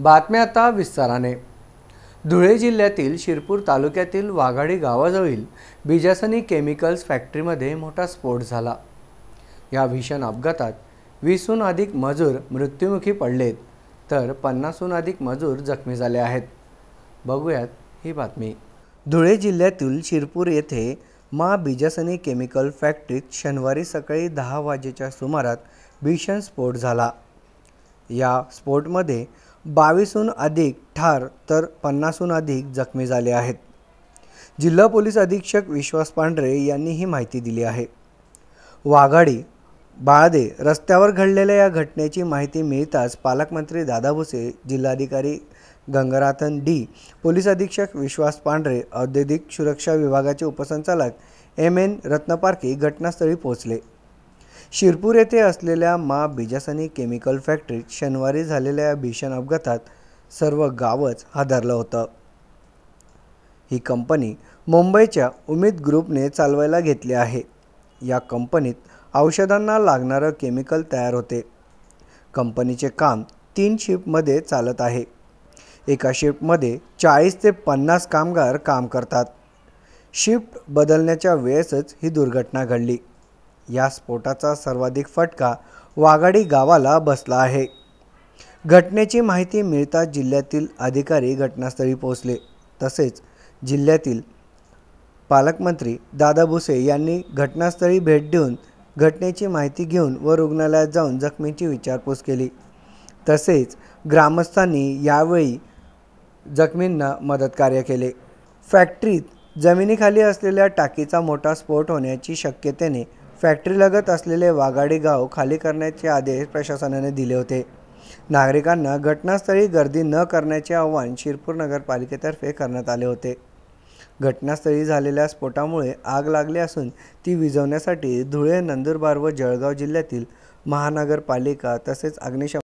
बातम्या आता विस्ताराने धुळे जिल्ह्यातील शिरपूर तालुक्यातील वाघाडी गावाजवळील बिजासनी केमिकल्स फॅक्टरीमध्ये मोठा स्फोट झाला या भीषण अपघातात वीसहून अधिक मजूर मृत्युमुखी पडलेत तर पन्नासहून अधिक मजूर जखमी झाले आहेत बघूयात ही बातमी धुळे जिल्ह्यातील शिरपूर येथे मा बिजासनी केमिकल फॅक्टरीत शनिवारी सकाळी दहा वाजेच्या सुमारात भीषण स्फोट झाला या स्फोटमध्ये बावीसहून अधिक ठार तर पन्नासहून अधिक जखमी झाले आहेत जिल्हा पोलीस अधीक्षक विश्वास पांढरे यांनी ही माहिती दिली आहे वाघाडी बाळदे रस्त्यावर घडलेल्या या घटनेची माहिती मिळताच पालकमंत्री दादा भुसे जिल्हाधिकारी गंगाराथन डी पोलीस अधीक्षक विश्वास पांढरे औद्योगिक सुरक्षा विभागाचे उपसंचालक एम एन रत्नपारखी घटनास्थळी पोहोचले शिरपूर येथे असलेल्या मा बिजासनी केमिकल फॅक्टरीत शनिवारी झालेल्या या भीषण अपघातात सर्व गावच हादरलं होतं ही कंपनी मुंबईच्या उमेद ग्रुपने चालवायला घेतली आहे या कंपनीत औषधांना लागणारं केमिकल तयार होते कंपनीचे काम तीन शिफ्टमध्ये चालत आहे एका शिफ्टमध्ये चाळीस ते पन्नास कामगार काम करतात शिफ्ट बदलण्याच्या वेळेसच ही दुर्घटना घडली या स्फोटाचा सर्वाधिक फटका वाघाडी गावाला बसला आहे घटनेची माहिती मिळताच जिल्ह्यातील अधिकारी घटनास्थळी पोहोचले तसेच जिल्ह्यातील पालकमंत्री दादा भुसे यांनी घटनास्थळी भेट देऊन घटनेची माहिती घेऊन व रुग्णालयात जाऊन जखमींची विचारपूस केली तसेच ग्रामस्थांनी यावेळी जखमींना मदतकार्य केले फॅक्टरीत जमिनीखाली असलेल्या टाकीचा मोठा स्फोट होण्याची शक्यतेने फॅक्टरीलगत असलेले वाघाडी गाव खाली करण्याचे आदेश प्रशासनाने दिले होते नागरिकांना घटनास्थळी गर्दी न करण्याचे आव्हान शिरपूर नगरपालिकेतर्फे करण्यात आले होते घटनास्थळी झालेल्या स्फोटामुळे आग लागली असून ती विझवण्यासाठी धुळे नंदुरबार व जळगाव जिल्ह्यातील महानगरपालिका तसेच अग्निशम